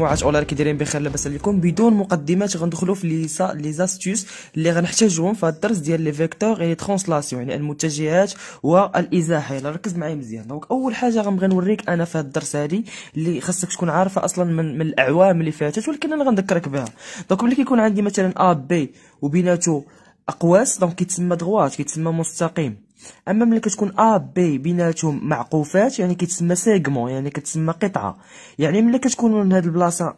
مجموعه اولار كي دايرين بخير لاباس عليكم بدون مقدمات غندخلو في لي سا زاستيوس اللي غنحتاجوهم في هذا الدرس ديال لي فيكتور يعني ترانسلاسيون يعني المتجهات والازاحه يلا ركز معايا مزيان دونك اول حاجه غنبغي نوريك انا في هذا الدرس هادي اللي خاصك تكون عارفه اصلا من, من الاعوام اللي فاتت ولكن انا غنذكرك بها دونك ملي كيكون عندي مثلا ا بي وبيناتو اقواس دونك كيتسمى دغوات كيتسمى مستقيم اما ملي كتكون ا بي بيناتهم معقوفات يعني كيتسمى سيغمون يعني كتسمى قطعه يعني ملي كتكونوا من هاد البلاصه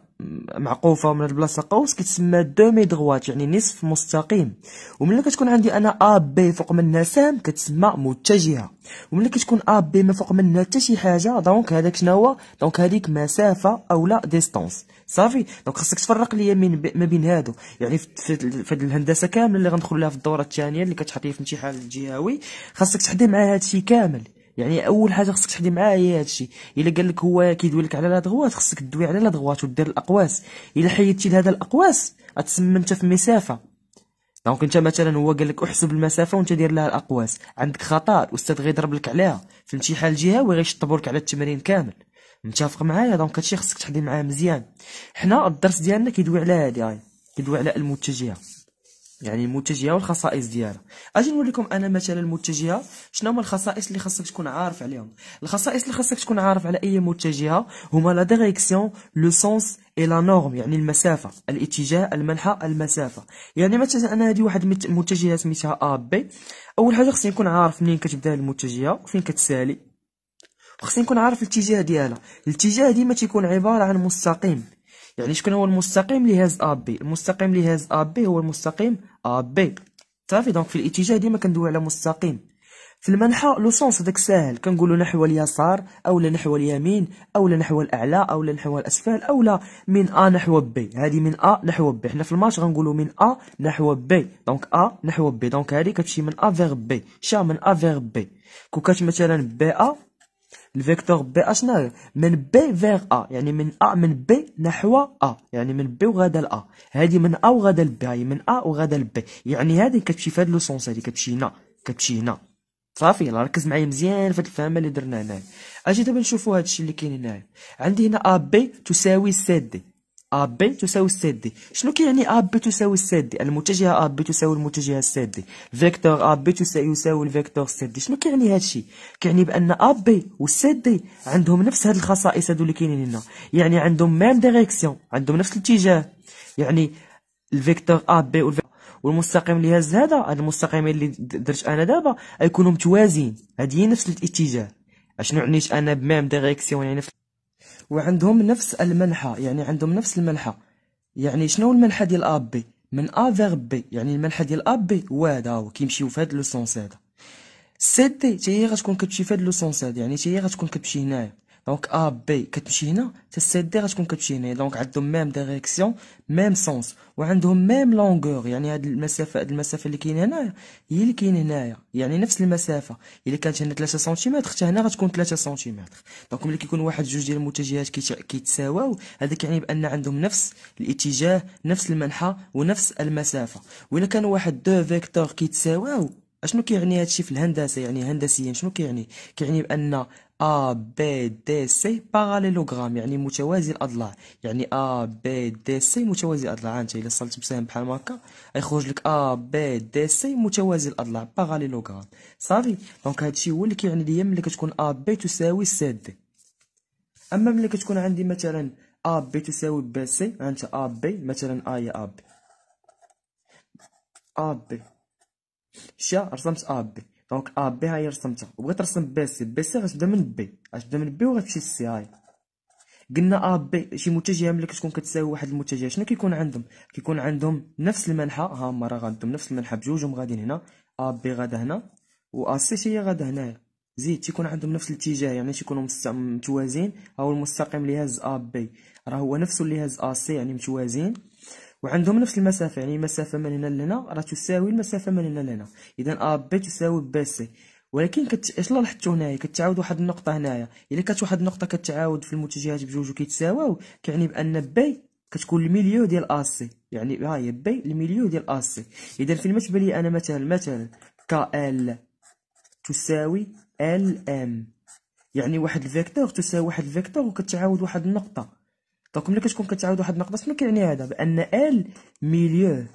معقوفه ومن هاد البلاصه قوس كتسمى دومي دغوات يعني نصف مستقيم وملي كتكون عندي انا ا بي فوق منها سام كتسمى متجهه وملي كتكون ا بي ما فوق منها حتى شي حاجه دونك هذاك شنو هو دونك هذيك مسافه اولا ديستونس صافي دونك خاصك تفرق ليا ما بين هادو يعني في هاد الهندسه كامله اللي غندخل لها في الدوره الثانيه اللي كتحط لي في الامتحان الجهوي خاصك تحدي مع هادشي كامل يعني اول حاجه خصك تحدي معاه هي هادشي الا قال لك هو كيدوي لك على لا دغوات خصك تدوي على لا دغوات ودير الاقواس الا حيدتي لهذا الاقواس غتسمى انت في مسافه دونك انت مثلا هو قال لك احسب المسافه وانت دير لها الاقواس عندك خطا الاستاذ غيضرب لك عليها في الامتحان الجهوي لك على التمرين كامل متفق معايا دونك هادشي خصك تحدي معاه مزيان حنا الدرس ديالنا كيدوي على هادي كيدوي على المتجهه يعني المتجهه والخصائص ديالها اجي نوريكم انا مثلا المتجهه شنو هما الخصائص اللي خاصك تكون عارف عليهم الخصائص اللي خاصك تكون عارف على اي متجهه هما لا ديريكسيون لو سونس اي لا نورم يعني المسافه الاتجاه المنحى المسافه يعني مثلا انا هذه واحد المتجهه سميتها ا بي اول حاجه خصني نكون عارف منين كتبدا المتجهه وفين كتسالي خصني نكون عارف الاتجاه ديالها الاتجاه ديما تيكون عباره عن مستقيم يعني شكون هو المستقيم اللي هاز ا بي المستقيم اللي هاز ا بي هو المستقيم ا بي صافي دونك في الاتجاه ديما كندوي على مستقيم في المنحى لو سونس داك ساهل كنقولوا نحو اليسار او نحو اليمين او نحو الاعلى او نحو الاسفل او لا من ا نحو بي هذه من ا نحو بي حنا في الماتش غنقولوا من ا نحو بي دونك ا نحو بي دونك هذه كتمشي من ا فيغ بي شا من ا فيغ بي كون كانت مثلا بي ا الفيكتور بي اشنا من بي فيغ ا يعني من ا من بي نحو ا يعني من بي وغادا ل ا هادي من ا وغادا ل بي من ا وغادا ل بي يعني هادي كتمشي في هاد لو سونس هادي كتمشي هنا كتمشي هنا صافي يلاه ركز معايا مزيان في الفهمه اللي درنا هنايا اجي دابا نشوفوا هادشي اللي كاين هنايا عندي هنا ا بي تساوي سي دي اب تساوي السادي شنو كيعني اب تساوي السادي المتجهه اب تساوي المتجهه السادي فيكتور اب يساوي الفيكتور السادي شنو كيعني هذا الشيء كيعني بان اب والسادي عندهم نفس هذه الخصائص هذو اللي كاينين هنا يعني عندهم ميم ديريكسيون عندهم نفس الاتجاه يعني الفيكتور اب والمستقيم اللي هاز هذا هاد المستقيمين اللي درت انا دابا غيكونوا متوازيين هذه هي نفس الاتجاه اشنو عنيش انا بميم ديريكسيون يعني نفس وعندهم نفس المنحة يعني عندهم نفس المنحة يعني شنو المنحة ديال أ بي من أ فيغ بي يعني المنحة ديال أ بي واد هاو كيمشيو في هاد لو سونس هذا سي تي تاهي غتكون كتمشي في هاد لو سونس هذا يعني تاهي غتكون كتمشي هنايا دونك ا بي كتمشي هنا حتى سي دي غتكون كتمشي هنا دونك عندهم ميم ديريكسيون ميم سونس وعندهم ميم لونغور يعني هاد المسافه هاد المسافه اللي كاين هنايا هي اللي كاين هنايا يعني نفس المسافه الا كانت هنا 3 سنتيمتر حتى هنا غتكون 3 سنتيمتر دونك ملي كيكون واحد جوج ديال المتجهات كيتساواو هذاك يعني بان عندهم نفس الاتجاه نفس المنحى ونفس المسافه والا كان واحد دو فيكتور كيتساواو اشنو كيعني هادشي في الهندسه يعني هندسيا شنو كيعني كيعني بان A B D C باراليلوغرام يعني متوازي الاضلاع يعني A B D C متوازي الاضلاع انت الا صلت بسهم بحال هكا غيخرج لك A B D C متوازي الاضلاع باراليلوغرام صافي دونك هادشي هو اللي كيعني ليا ملي كتكون A B تساوي C D اما ملي كتكون عندي مثلا A B تساوي B C انت A B مثلا A هي A B A B شا رسمت A B دونك ا بي هاهي رسمتها وبغيت ترسم بي سي بي سي غتبدا من بي غتبدا من بي وغتمشي للسي هاي قلنا ا بي شي متجهه ملي كتكون كتساوي واحد المتجهه شنو كيكون عندهم كيكون عندهم نفس المنحى ها هما راه غندهم نفس المنحى بجوجهم غاديين هنا ا بي غاده هنا و ا سي هي غاده هنايا زيد تيكون عندهم نفس الاتجاه يعني تيكونوا متوازين ها هو المستقيم اللي هاز ا بي راه هو نفسه اللي هاز ا سي يعني متوازين وعندهم نفس المسافة يعني المسافة من هنا لهنا راه تساوي المسافة من هنا لهنا إذا أ بي تساوي بي سي ولكن كت... اش لاحظتوا هنايا كتعاود واحد النقطة هنايا إلا كانت واحد النقطة كتعاود في المتجهات بجوج وكيتساواو كيعني بأن بي كتكون الميليو ديال أ سي يعني ها هي بي الميليو ديال أ سي إذا في تبان لي أنا مثلا مثلا ك ال تساوي ال ام يعني واحد الفيكتور تساوي واحد الفيكتور وكتعاود واحد النقطة دونك ملي كتكون كتعاود واحد النقطه شنو كيعني هذا بان ال ميليو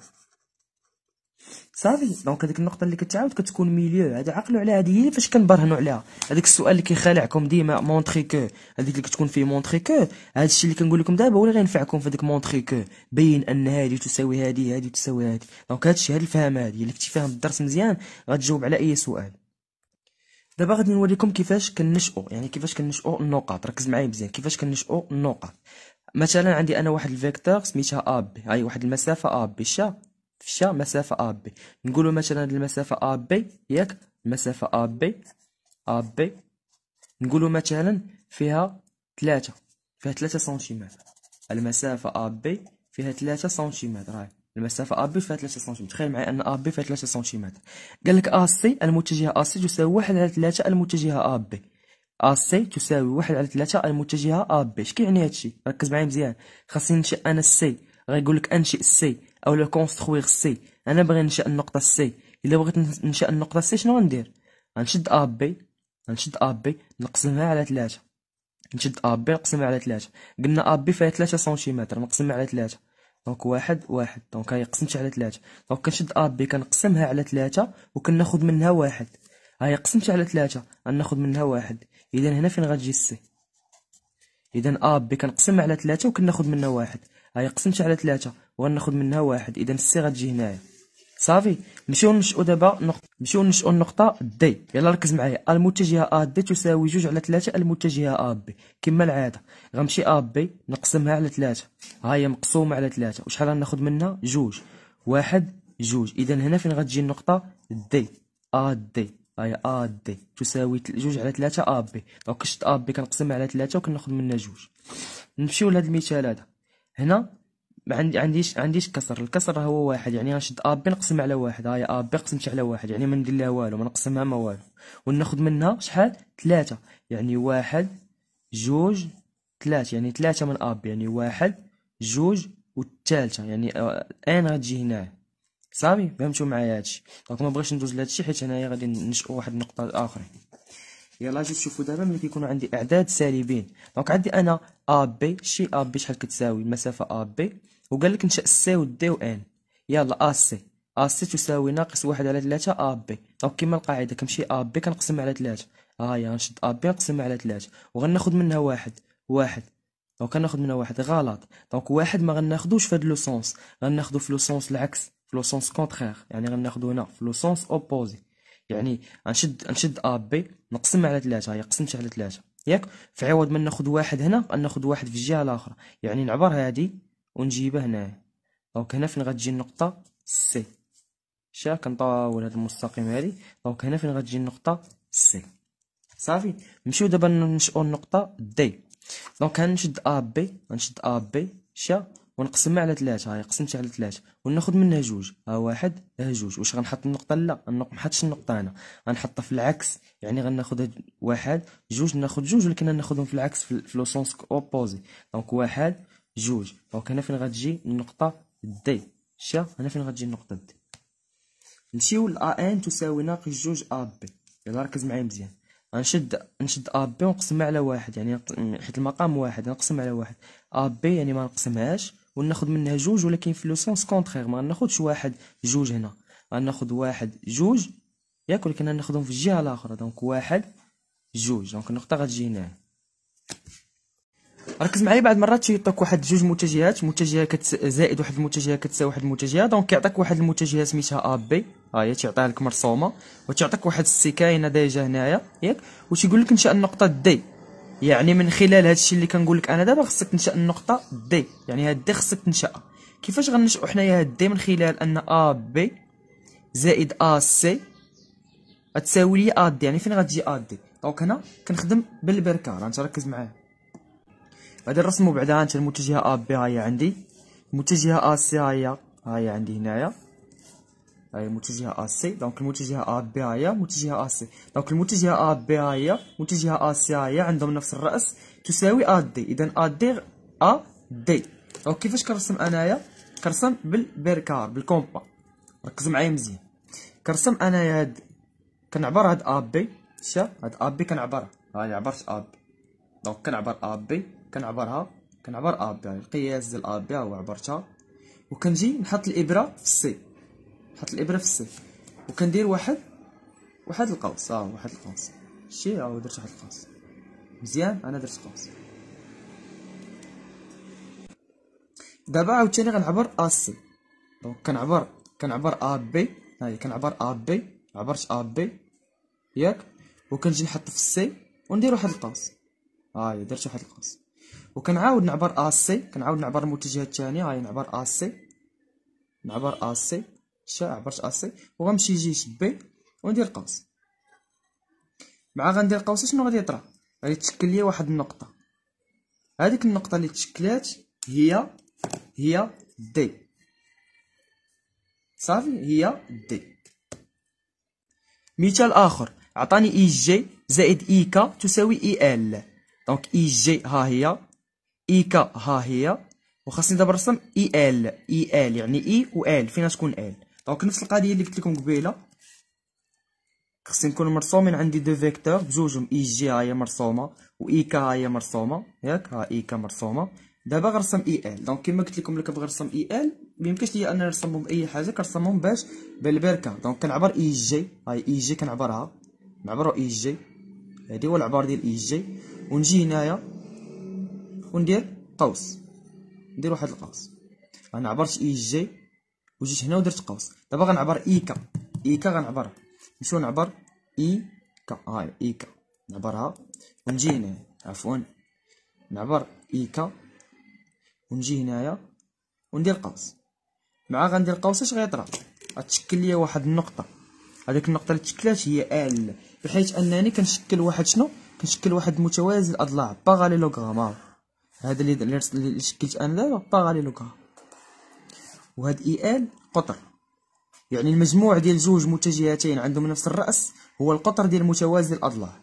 صافي دونك هذيك النقطه اللي كتعاود كتكون ميليو هذا عقلوا على هذه هي فاش كنبرهنوا عليها هذاك السؤال اللي كيخالعكم ديما مونتري كو هذيك اللي كتكون فيه مونتري كو هذا الشيء اللي كنقول لكم دابا هو اللي غينفعكم في هذيك مونتري كو بين ان هذه تساوي هذه هذه تساوي هذه دونك هذا الشيء هذا الفهم هذه اللي كنتي فاهم الدرس مزيان غتجاوب على اي سؤال دابا غادي نوريكم كيفاش كننشؤوا يعني كيفاش كننشؤوا النقاط ركز معايا مزيان كيفاش كننشؤوا النقاط مثلا عندي انا واحد الفيكتور سميتها ا بي هاي واحد المسافه ا بي شا فشا مسافه ا بي نقولوا مثلا المسافه ا بي ياك المسافه ا بي ا بي نقولوا مثلا فيها ثلاثة فيها ثلاثة سنتيمتر المسافة ا بي فيها ثلاثة سنتيمتر هاي المسافة ا بي فيها ثلاثة سنتيمتر تخيل معي أن ا بي فيها ثلاثة سنتيمتر قال لك ا سي المتجهة ا سي تساوي واحد على ثلاثة المتجهة ا بي اسي آه، تساوي واحد على ثلاثة المتجهة ا آه، بي كيعني يعني هادشي ركز معايا مزيان خاصني ننشئ انا السي غيقول لك انشئ السي او لا كونستخويغ السي انا باغي ننشئ النقطة السي الا بغيت ننشئ النقطة السي شنو غندير غنشد ا آه، بي غنشد ا بي نقسمها على ثلاثة نشد ا بي نقسمها على ثلاثة قلنا ا بي فيها ثلاثة سنتيمتر نقسمها على ثلاثة دونك واحد واحد دونك هاي قسمتها على ثلاثة دونك كنشد ا بي كنقسمها على ثلاثة وكناخد منها واحد هاي قسمتها على ثلاثة غناخد منها واحد اذا هنا فين غتجي السي اذا ا آه، بي كنقسم على 3 وكناخذ منها واحد هاي قسمت على 3 وغناخذ منها واحد اذا السي غتجي هنايا صافي نمشيو نشئو دابا نمشيو نشئو النقطه دي يلا ركز معايا المتجهه ا آه دي تساوي جوج على 3 المتجهه ا آه بي كما العاده غنمشي ا بي نقسمها على 3 ها هي مقسومه على 3 وشحال غناخذ منها جوج واحد جوج اذا هنا فين غتجي النقطه دي ا دي هاي ا دي تساوي جوج على ثلاثة ا بي دونك شت ا بي كنقسم على ثلاثة وكناخد منها جوج نمشيو لهاد المثال هذا هنا ما عندي عنديش عنديش كسر الكسر هو واحد يعني غنشد ا بي نقسم على واحد هاي ا بي قسمت على واحد يعني ما ندير لها والو ما نقسمها ما والو وناخد منها شحال ثلاثة يعني واحد جوج ثلاثة يعني ثلاثة من ا بي يعني واحد جوج والثالثة يعني ان آه، غتجي هنايا صافي فهمتوا معايا هادشي دونك ما بغيتش ندوز لهادشي حيت انايا غادي نشقوا واحد النقطه اخرين يلا جيت شوفوا دابا ملي كيكونوا عندي اعداد سالبين دونك عندي انا ا بي شي ا بي شحال كتساوي المسافه ا بي وقال لك نشا سي ودي وان يلا ا سي ا سي تساوي ناقص واحد على ثلاثة ا بي دونك كما القاعده كنمشي ا بي كنقسم على ثلاثة هايا آه، نشد ا بي نقسم على ثلاثة وغناخد منها واحد واحد دونك كناخد منها واحد غلط دونك واحد ما غناخذوش في هاد لو سونس غناخذو في لو سونس العكس في لو سونس كونترير يعني غناخدو هنا في لو سونس اوبوزي يعني غنشد غنشد ا بي نقسم على ثلاثة هي قسمت على ثلاثة ياك في عوض ما ناخد واحد هنا ناخد واحد في الجهه الاخرى يعني نعبر هادي ونجيبه هنا دونك هنا فين غتجي النقطه سي شا كنطاول هاد المستقيم هادي دونك هنا فين غتجي النقطه سي صافي نمشيو دابا ننشئو النقطه دي دونك غنشد ا بي غنشد ا بي شا ونقسمها على ثلاثة هاي قسمت على ثلاثة وناخد منها جوج ها واحد ها جوج واش غنحط النقطة لا ما حطش النقطة هنا غنحطها في العكس يعني غناخدها واحد جوج ناخد جوج ولكن ناخدهم في العكس في لو سونس اوبوزي دونك واحد جوج دونك هنا فين غتجي النقطة دي شا هنا فين غتجي النقطة دي نمشيو ل ا ان تساوي ناقص جوج ا بي يلا ركز معايا مزيان غنشد نشد ا بي ونقسمها على واحد يعني حيت المقام واحد نقسم على واحد ا بي يعني ما نقسمهاش وناخذ منها جوج ولكن في لو سونس كونترير ما ناخذش واحد جوج هنا غناخذ واحد جوج ياك ولكن ناخذهم في الجهه الاخرى دونك واحد جوج دونك النقطه غتجي هنا ركز معايا بعد مرات تيعطيك واحد جوج متجهات متجهه كت... زائد واحد المتجهه كتساوي واحد المتجهه دونك يعطيك واحد المتجهه سميتها ا بي ها هي تيعطيها لك مرسومه وتعطيك واحد السكاينه ديجا هنايا ياك وتيقول لك انشاء النقطه دي يعني من خلال هادشي اللي كنقول لك انا دابا خصك تنشا النقطه دي يعني هاد دي خصك تنشاها كيفاش غننشأو حنايا هاد دي من خلال ان ا بي زائد ا سي غتساوي لي ا دي يعني فين غتجي ا دي دونك هنا كنخدم بالبركه راه انت ركز معايا غادي نرسمو بعدا انت المتجهه ا بي هاهي عندي المتجهه ا سي هاهي هاهي عندي هنايا هاي آه، متجهه ا سي دونك المتجهه ا بي هي متجهه ا سي دونك المتجهه ا بي هي متجهه ا سي هي عندهم نفس الراس تساوي ا دي اذا ا دي ا دي دونك كيفاش كنرسم انايا كنرسم بالبيركار بالكومبا ركز معايا مزيان كنرسم انايا هاد كنعبر هاد ا بي شا هاد ا بي كنعبرها هاي عبرت ا بي دونك كنعبر ا بي كنعبرها كنعبر ا بي القياس ديال ا بي هو عبرتها وكنجي نحط الابره في السي حط الابره في السيف وكندير واحد واحد القوس اه واحد القوس شتي او آه، درت واحد القوس مزيان انا درت قوس دابا عاوتاني غنعبر ا سي دونك كنعبر كنعبر ا بي هاهي كنعبر ا بي عبرت ا بي ياك وكنجي نحط في السي وندير واحد القوس هاهي درت واحد القوس وكنعاود نعبر ا سي كنعاود نعبر المتجه الثاني هاهي نعبر ا سي نعبر ا سي شائع برشا اسي وغنمشي جيش بي وندير قوس مع غندير قوس شنو غادي يطرا غادي تشكل ليا واحد النقطه هذيك النقطه اللي تشكلات هي هي دي صافي هي دي مثال اخر عطاني اي e جي زائد اي e كا تساوي اي ال دونك اي جي ها هي اي e كا ها هي وخاصني دابا نرسم اي ال اي ال يعني اي و ال فين تكون ال دونك نفس القضيه اللي قلت لكم قبيله خصني نكون مرسومين عندي دو فيكتور بجوجهم اي جي ها هي مرسومه و اي كا هي مرسومه ياك ها اي كا مرسومه دابا غنرسم اي ال دونك كما قلت لكم اللي كنبغي نرسم اي ال ميمكنش ليا انني نرسمهم باي حاجه كنرسمهم باش بالبركه دونك كنعبر اي جي هاي اي جي كنعبرها نعبرو اي جي هادي هو العبار ديال اي جي ونجي هنايا وندير قوس ندير واحد القوس انا عبرت اي جي وجيت هنا ودرت قوس دابا غنعبر ايكا ايكا غنعبرها نمشيو نعبر ايكا هاي آه، ايكا نعبرها ونجي هنا عفوا نعبر ايكا ونجي هنايا وندير قوس مع غندير قوس اش غيطرا غتشكل ليا واحد النقطه هذيك النقطه اللي تشكلات هي ال بحيث انني كنشكل واحد شنو كنشكل واحد متوازي الاضلاع باراليلوغرام هذا اللي اللي شكلت انا دابا باراليلوغرام وهاد اي ال قطر يعني المجموع ديال جوج متجهتين عندهم نفس الراس هو القطر ديال متوازي الاضلاع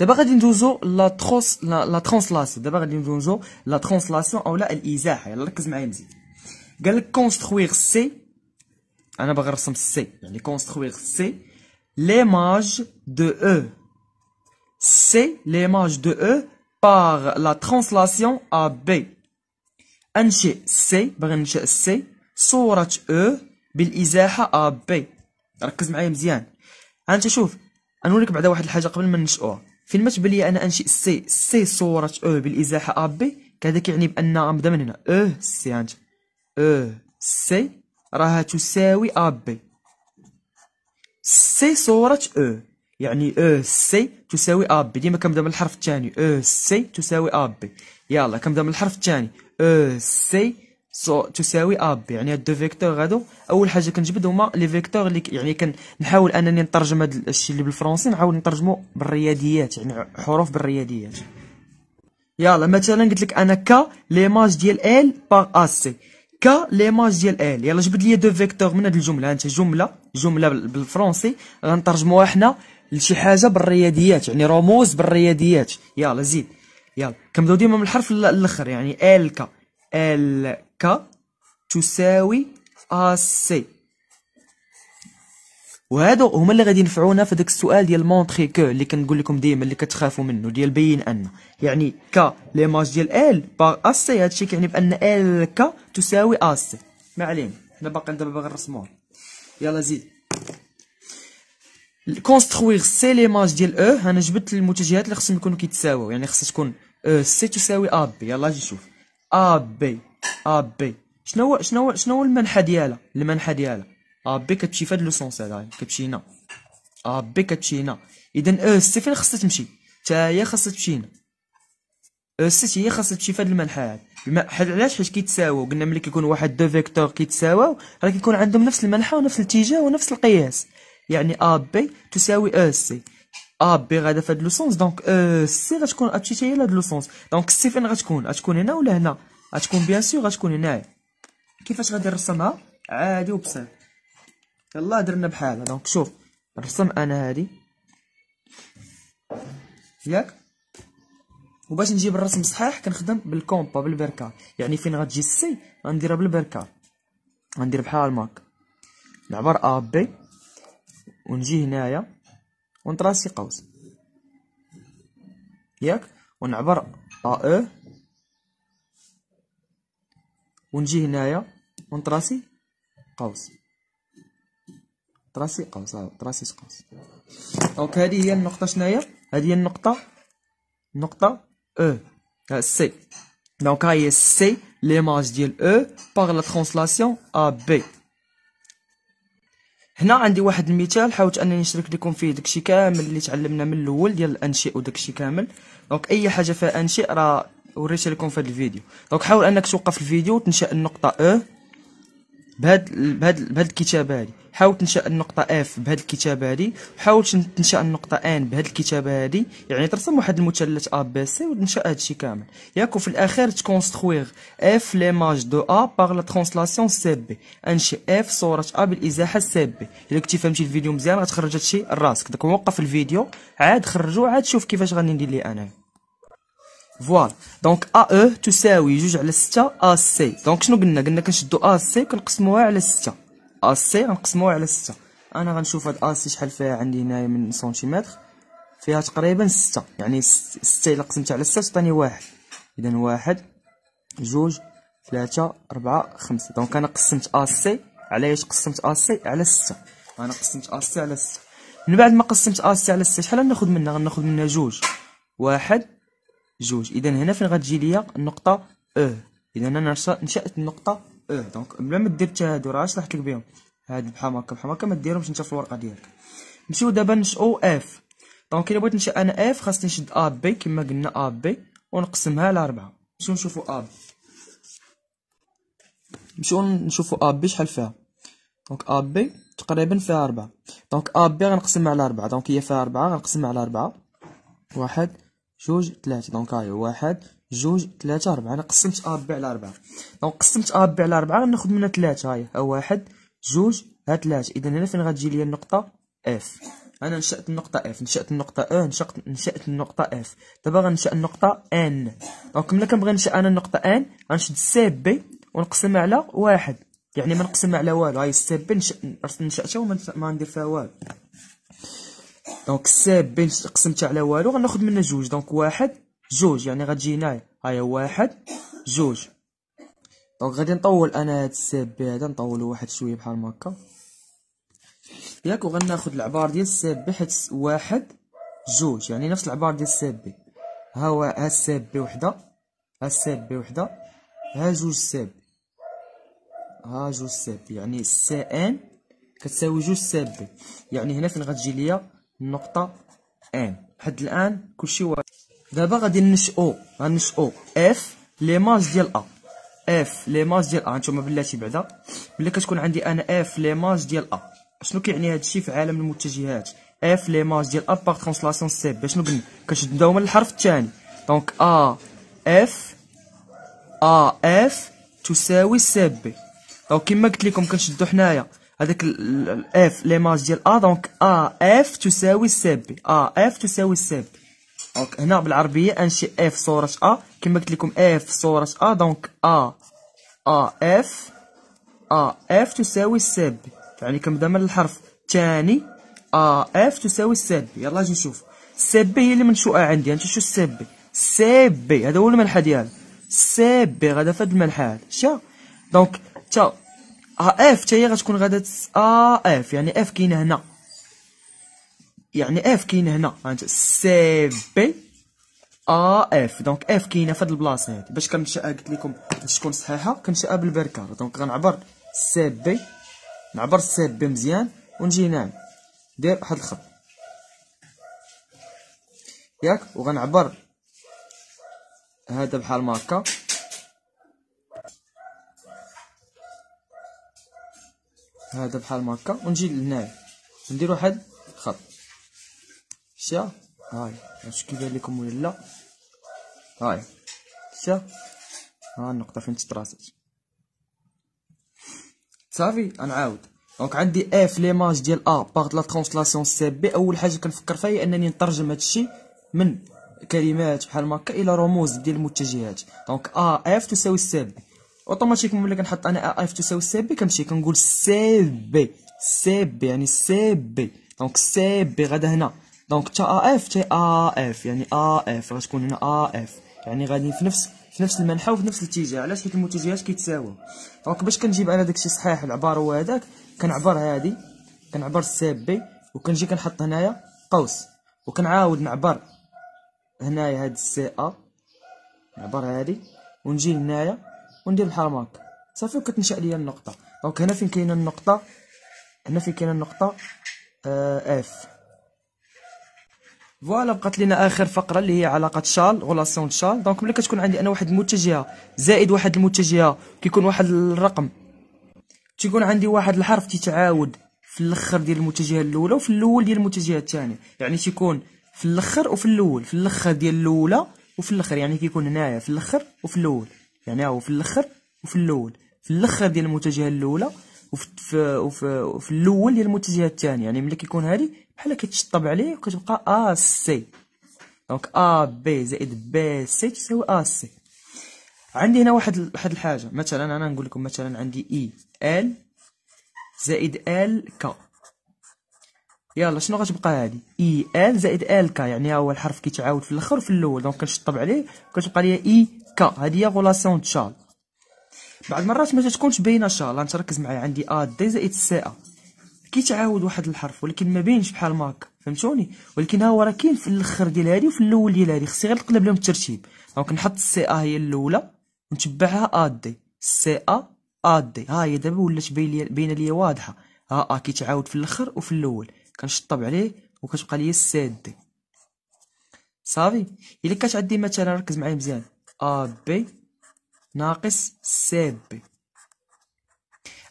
دابا غادي ندوزو لا تروس لا ترانسلاسيون دابا غادي ندوزو لا ترانسلاسيون او لا الازاحه يلا ركز معايا مزيان قال لك كونستروير سي انا باغي نرسم سي يعني كونستروير سي ليماج دو او سي ليماج دو او بار لا translation ا بي أنشئ سي باغي ننشئ سي صورة أو e بالإزاحة أ بي ركز معايا مزيان أنت شوف غنوريك بعدا واحد الحاجة قبل ما ننشئوها فين ما تبان لي أنا أنشئ سي سي صورة أو e بالإزاحة أ بي كذا كيعني بأن غنبدا من هنا e أو سي أنت أو سي راها تساوي أ بي سي صورة أو يعني او سي تساوي ا بي ديما كنبدا من الحرف الثاني او سي تساوي ا بي يلا كنبدا من الحرف الثاني سي سو تساوي ا بي يعني هاد دو فيكتور هادو اول حاجه كنجبد هما لي فيكتور اللي يعني كنحاول انني نترجم هاد الشيء اللي بالفرنسي نحاول نترجمو بالرياضيات يعني حروف بالرياضيات يلا مثلا قلت لك انا كا ليماج ديال ال بار ا سي كا ليماج ديال ال يلا جبد لي دو فيكتور من هاد الجمله انت جمله جمله بالفرنسي غنترجموها حنا لشي حاجه بالرياضيات يعني رموز بالرياضيات يلا زيد يلا كنبداو ديما من الحرف الاخر يعني الكا الكا تساوي ا سي وهادو هما اللي غادي ينفعونا في داك السؤال ديال مونطري كو اللي كنقول لكم ديما اللي كتخافوا منه ديال بين ان يعني ك ليماج ديال ال بار ا سي هادشي كيعني بان ال ك تساوي ا سي ما علينا حنا باقي دابا باغي نرسموه يلا زيد كونستروير سي ليماج ديال او انا جبت المتجهات اللي خصهم يكونوا كيتساووا يعني خصها تكون او سي تساوي ا بي يلاه جي نشوف ا بي ا بي شنو هو شنو هو شنو هو المنحه ديالها المنحه ديالها ا بي كتمشي في هذا لو سونس هذا كتمشي هنا ا بي كتمشي هنا اذا او سي فين خصها تمشي حتى هي خصها تمشي هنا او سي هي خصها تمشي في المنحه المنحى هذا علاش حيت كيتساووا قلنا ملي كيكون واحد دو فيكتور كيتساووا راه كيكون عندهم نفس المنحه ونفس الاتجاه ونفس القياس يعني أ بي تساوي أو سي أ بي غادا فهاد لو سونس e, دونك أو سي غتكون هادشي هي لهاد لو سونس دونك سي فين غتكون غتكون هنا ولا هنا غتكون بيان سور غتكون هنايا كيفاش غادي نرسمها عادي وبسيط يلاه درنا بحالها دونك شوف نرسم انا هادي ياك وباش نجيب الرسم صحيح كنخدم بالكومبا بالبركا يعني فين غتجي السي غنديرها بالبركا غندير بحال ماك نعبر ا بي ونجي هنايا ونتراسي قوس ياك ونعبر ا او ونجي هنايا ونتراسي قوس تراسي قوس اه طراسي قوس دونك هذه هي النقطه شناهي هذه هي النقطه نقطه او آه، سي دونك هاي هي سي ليماج ديال او باغ لا ترانسلاسيون ا بي هنا عندي واحد المثال حاولت انني نشرك لكم فيه داكشي كامل اللي تعلمنا من الاول ديال الانشئ وداكشي كامل دونك اي حاجه فيها انشئ راه وريتها لكم في هذا الفيديو دونك حاول انك توقف الفيديو وتنشئ النقطه او بهاد بهاد بهاد الكتابه هادي حاول تنشا النقطه اف بهاد الكتابه هادي وحاول تنشا النقطه ان بهاد الكتابه هادي يعني ترسم واحد المثلث ا بي سي وتنشا هادشي كامل ياك وفي الاخير تكونستخويغ اف ليماج دو ا باغ لا ترونسلاسيون سي بي انشئ اف صوره ا بالازاحه سي بي الا كنتي فهمتي الفيديو مزيان غتخرج هادشي لراسك داك وقف الفيديو عاد خرجو عاد شوف كيفاش غادي ندير ليه انايا فوالا دونك ا او تساوي جوج على ستة ا سي دونك شنو قلنا قلنا كنشدو ا سي وكنقسموها على ستة ا سي غنقسموها على ستة انا غنشوف هاد ا سي شحال فيها عندي هنايا من سنتيمتر فيها تقريبا ستة يعني ستة الا قسمتها على ستة تعطيني واحد اذا واحد جوج ثلاثة أربعة خمسة دونك أنا قسمت أ سي علاش قسمت أ سي على ستة أنا قسمت أ سي على ستة من بعد ما قسمت أ سي على ستة شحال غناخد منها غناخد منها جوج واحد جوج اذا هنا فين غتجي ليا النقطه او اذا انا نشات النقطه او دونك بلا ما دير هادو راه شرحت لك بهم هاد بحال هكا بحال هكا ما ديرهمش انت في الورقه ديالك نمشيو دابا نشأو اف دونك الا بغيت نشأ انا اف خاصني نشد ا بي كما قلنا ا بي ونقسمها 4 نمشيو نشوفو ا بي نمشيو نشوفو ا بي شحال فيها دونك ا بي تقريبا فيها ربعة دونك ا بي غنقسمها على ربعة دونك هي فيها ربعة غنقسمها على ربعة واحد جوج ثلاثة دونك هو واحد جوج ثلاثة أربعة أنا قسمت أ ربع على أربعة دونك قسمت أ ربع على أربعة غناخد منها ثلاثة هاي ها واحد جوج ها ثلاثة إذا هنا فين غتجي لي النقطة إف أنا نشأت النقطة إف نشأت النقطة أ e، نشأت نشأت النقطة إف دابا غنشأ النقطة إن دونك ملي كنبغي نشأ أنا النقطة إن غنشد سي بي ونقسمها على واحد يعني ما نقسمها على والو هاي سي بي نشأ نشأتها وما ندير فيها والو دونك الساب بين قسمت على والو غناخد منها جوج دونك واحد جوج يعني غتجي هنايا هاهي واحد جوج دونك غادي نطول انا هاد الساب هذا نطولو واحد شويه بحال هكا ياك وغناخد العبار ديال الساب حيت واحد جوج يعني نفس العبار ديال الساب ها هو ها الساب وحده ها الساب وحده ها جوج ساب ها جوج ساب يعني ان كتساوي جوج ساب يعني هنا فين غتجي ليا النقطة ان حد الآن كلشي واحد دابا غادي نشأو غنشأو اف ليماج ديال ا اف ليماج ديال ا هانتوما بلاتي بعدا ملي كتكون عندي انا اف ليماج ديال ا شنو كيعني هادشي في عالم المتجهات اف ليماج ديال ا باغ ترانسلاسيون سي باش شنو قلنا كنشد دوما الحرف الثاني دونك ا اف ا اف تساوي سي بي دونك كما قلت لكم كنشدو حنايا هذاك الاف ليماج ديال ا دونك ا اف تساوي سي بي ا اف تساوي سي بي دونك هنا بالعربيه انشئ اف صوره ا كما قلت لكم اف صوره ا دونك ا ا اف ا اف تساوي سي بي يعني كنبدا من الحرف الثاني ا اف تساوي سي بي يلا اجي نشوف سي بي هي اللي منشؤه عندي انت شو سي بي سي بي هذا هو المنحى ديالها سي بي غادا فهاد المنحى هذا شا دونك تا اف حتى هي غتكون غادا ا اف يعني اف كاينه هنا يعني اف كاينه هنا سي بي ا اف دونك اف كاينه في هاد البلاصه هادي باش كنمشيها قلت لكم باش تكون صحيحه كنمشيها بالبركار دونك غنعبر سي بي نعبر سي بي مزيان ونجي هنا ندير واحد الخط ياك وغنعبر هذا بحال ما هكا هذا بحال هكا ونجي لهنايا ندير واحد الخط شيا هاي واش كيبان لكم ولا لا هاي شيا ها النقطه فين تتراسات صافي غنعاود دونك عندي اف ليماج ديال ا باغ لا ترانسلاسيون سي بي اول حاجه كنفكر فيها هي انني نترجم هادشي من كلمات بحال هكا الى رموز ديال المتجهات دونك ا اف تساوي سي بي اوتوماتيك ملي كنحط انا اف تساوي سي بي كنمشي كنقول سي بي سي بي يعني سي بي دونك سي بي غادا هنا دونك تا اف تا اف يعني اف غتكون هنا اف يعني غادي في نفس في نفس المنحى وفي نفس الاتجاه علاش حيت المتجهات كيتساواو دونك باش كنجيب انا داكشي صحيح العبار هو هذاك كنعبر هادي كنعبر سي بي وكنجي كنحط هنايا قوس وكنعاود نعبر هنايا هاد السي ا نعبر هادي ونجي هنايا وندير بحال هكا صافي وكتنشا ليا النقطه دونك هنا فين كاينه النقطه هنا فين كاينه النقطه آه اف فوالا بقات لينا اخر فقره اللي هي علاقه شال غولاسيون شال دونك ملي كتكون عندي انا واحد المتجهه زائد واحد المتجهه كيكون واحد الرقم تيكون عندي واحد الحرف تيتعاود في الاخر ديال المتجهه الاولى وفي الاول ديال المتجهه الثانيه يعني تيكون في الاخر وفي الاول في الاخر ديال الاولى وفي الاخر يعني كيكون هنايا في الاخر وفي الاول يعني هو في الاخر وفي الاول في الاخر ديال المتجهه الاولى وفي وفي, وفي الاول ديال المتجهه الثانيه يعني ملي كيكون هادي بحال كتشطب عليه وكتبقى ا سي دونك ا بي زائد بي سي تساوي ا سي عندي هنا واحد واحد الحاجه مثلا انا نقول لكم مثلا عندي اي e ال زائد ال ك يلا شنو غتبقى هادي اي e ال زائد ال ك يعني ها هو الحرف كيتعاود في الاخر وفي الاول دونك كنشطب عليه كتبقى لي اي e ك هادي هي غولاسيون تشال بعض المرات ما تكونش باينه شال انت ركز معايا عندي ا دي زائد سي ا كيتعاود واحد الحرف ولكن ما بينش بحال ماك فهمتوني ولكن ها هو راه كاين في الاخر ديال هادي وفي الاول ديال هادي خصني غير نقلب لهم الترتيب دونك نحط السي ا هي الاولى ونتبعها ا دي سي ا ا دي ها هي دابا ولات باينه ليا واضحه ها ا آه، كيتعاود في الاخر وفي الاول كنشطب عليه وكتبقى ليا السي دي صافي الا كانت عندي مثلا ركز معايا مزيان AB ناقص CB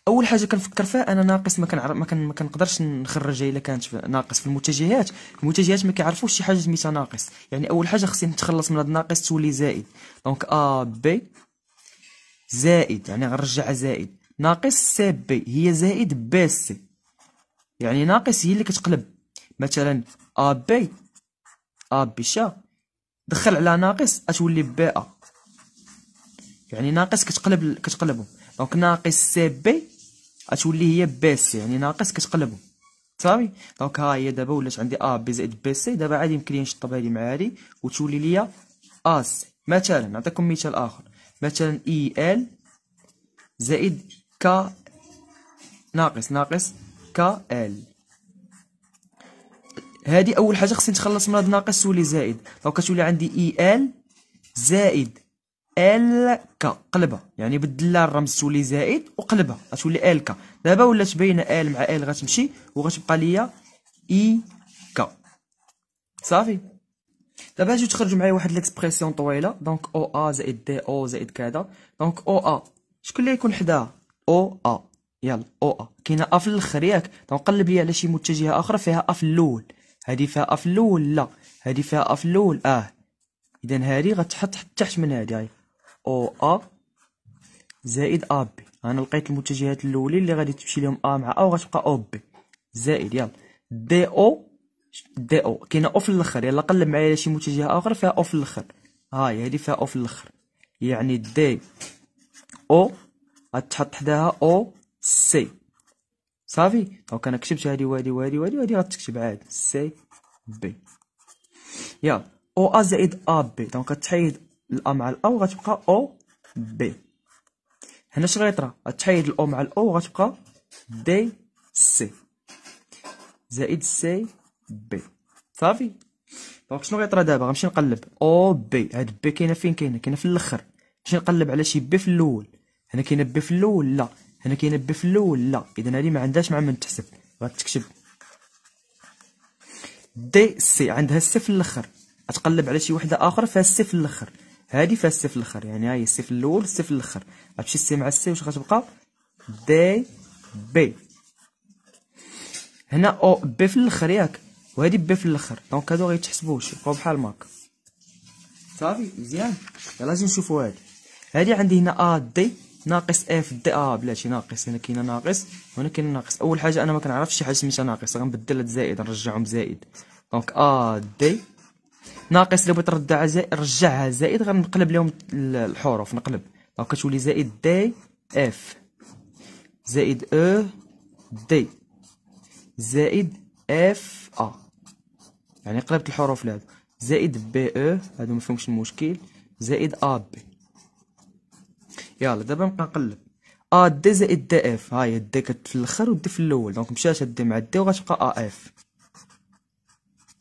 اول حاجه كنفكر فيها انا ناقص ما كنعرف ما, كنقدرش نخرجها الا كانت ناقص في المتجهات المتجهات ما كيعرفوش شي حاجه سميتها ناقص يعني اول حاجه خصني نتخلص من هذا الناقص تولي زائد دونك ا بي زائد يعني غنرجعها زائد ناقص سي بي هي زائد بي سي يعني ناقص هي اللي كتقلب مثلا ا بي ا بي شا دخل على ناقص اتولي بي ا يعني ناقص كتقلب كتقلبو دونك ناقص سي بي غتولي هي بي سي يعني ناقص كتقلبو صافي دونك ها هي دابا ولات عندي ا بي زائد بي سي دابا عادي يمكن لي نشطب هادي مع هادي وتولي ليا اس مثلا نعطيكم مثال اخر مثلا اي e ال زائد ك ناقص ناقص ك ال هادي اول حاجه خصني نتخلص من هاد ناقص تولي زائد دونك كتولي عندي اي e ال زائد ال كا قلبها يعني بدل لها الرمز تولي زائد وقلبها غتولي ال كا دابا ولات باينه ال مع ال غتمشي وغتبقى ليا اي كا صافي دابا اجيو تخرجوا معايا واحد ليكسبرسيون طويله دونك او ا زائد دي او زائد كذا دونك او ا شكون اللي يكون حداها او ا يلا او ا كاينه ا في الاخر ياك دونك قلب ليا على شي متجهه اخرى فيها ا في الاول هذه فيها ا في الاول لا هذه فيها ا في الاول اه اذا هذه غتحط تحت من هذه او ا زائد ا بي انا لقيت المتجهات الاولين اللي غادي تمشي لهم ا مع ا وغتبقى او بي زائد يلا دي او دي او كاينه او في الاخر يلا قلب معايا شي متجهه اخرى فيها او في الاخر هاي هذه فيها او في الاخر يعني دي او غتحط حداها او سي صافي دونك انا كتبت هادي وهادي وهادي وهادي وهادي غتكتب عاد سي بي يلا او ا زائد ا بي دونك غتحيد الا مع الاو غتبقى او بي هنا اش غيطرى غتحيد الاو مع الاو غتبقى دي سي زائد سي بي صافي دونك شنو غيطرى دابا غنمشي نقلب او بي هاد بي كاينه فين كاينه كاينه في الاخر نمشي نقلب على شي بي في الاول هنا كاينه بي في الاول لا هنا كاينه بي في الاول لا اذا هادي ما عندهاش مع من تحسب غتكتب دي سي عندها السي في الاخر غتقلب على شي وحده اخرى فيها السي في الاخر هادي فيها السيف الاخر يعني هاي السيف الاول السيف الاخر غتمشي السي مع السي واش غتبقى دي بي هنا او بي في الاخر ياك وهادي بي في الاخر دونك هادو غيتحسبوش يبقاو بحال ماك صافي مزيان يلا اجي نشوفو هادي هادي عندي هنا ا دي ناقص اف دي اه بلاتي ناقص هنا كاين ناقص وهنا كاين ناقص اول حاجه انا ما كنعرفش شي حاجه سميتها ناقص غنبدل هاد زائد نرجعهم زائد دونك ا دي ناقص لو بغيت زائد رجعها زائد غنقلب لهم الحروف نقلب دونك كتولي زائد دي اف زائد او e دي زائد اف ا يعني قلبت الحروف لهذا زائد بي او e، هادو ما فهمش المشكل زائد ا بي يلا دابا نبقى نقلب ا دي زائد دي اف ها هي دي كت في الاخر ودي في الاول دونك مشات دي مع دي وغتبقى ا اف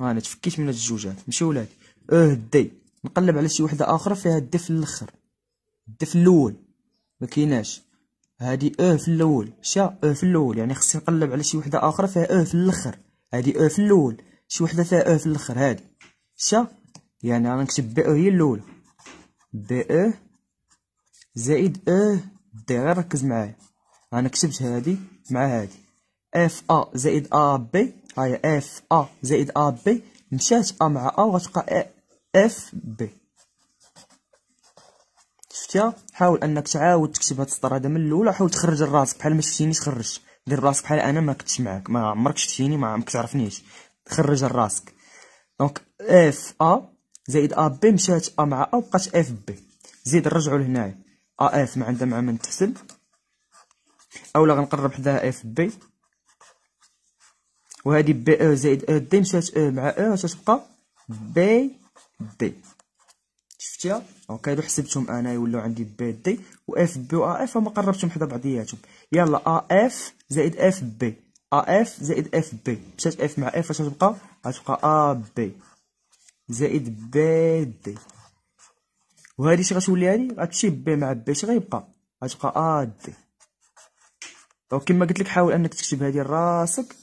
انا تفكيت من هاد الجوجات ماشي ولادي اه دي نقلب على شي وحده اخرى فيها دي في الاخر د في الاول ما كايناش هادي اه في الاول شا اه في الاول يعني خصني نقلب على شي وحده اخرى فيها اه في الاخر هادي اه في الاول شي وحده فيها اه في الاخر هادي شا يعني انا نكتب بي اه هي الاولى بي اه زائد اه دي غير ركز معايا انا كتبت هادي مع هادي اف ا زائد ا بي هاي اف ا زائد ا بي مشات ا مع ا وغتبقى اف بي شفتيها حاول انك تعاود تكتب هاد السطر هذا من الاولى حاول تخرج الراس بحال ما شفتيني خرجت دير راسك بحال انا ما كنتش معاك ما عمرك شفتيني ما عمرك تعرفنيش خرج راسك دونك اف ا زائد ا بي مشات ا مع ا وبقات اف بي زيد نرجعوا لهنايا ا اف ما عندها مع من تحسب اولا غنقرب حداها اف بي وهذه بي او آه، زائد او دي مشات او مع او آه، تتبقى بي دي شفتيها دونك هادو حسبتهم انا يولو عندي بي دي و اف بي و ا آه، اف هما قربتهم حدا بعضياتهم يلا ا اف زائد اف بي ا اف زائد اف بي مشات اف مع اف اش غتبقى غتبقى ا بي زائد بي دي وهادي اش غتولي هادي غتمشي بي مع بي اش غيبقى غتبقى ا دي دونك كما قلت لك حاول انك تكتب هادي راسك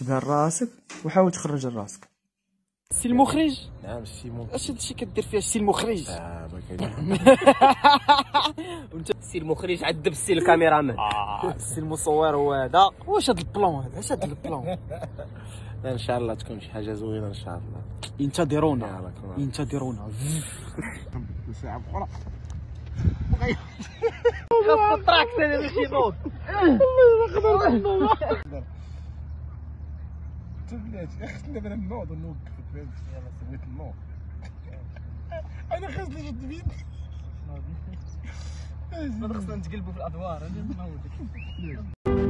سيبها لراسك وحاول تخرج لراسك سي المخرج نعم سي المخرج اش هادشي كدير فيها سي المخرج اه ما كاين وانت سي المخرج عذب سي الكاميرامان اه سي المصور هو هذا واش هاد البلان هذا اش هاد البلان ان شاء الله تكون شي حاجه زوينه ان شاء الله ينتظرونا ينتظرونا ساعه اخرى خاص التراكتور هذا شي نوض والله ما نقدر حتى بلاتي خصنا بلا نوض نوقف فهمت يلاه سويت النوض انا خاصني نشد بيدي خصنا نتقلبوا في الادوار انا نولك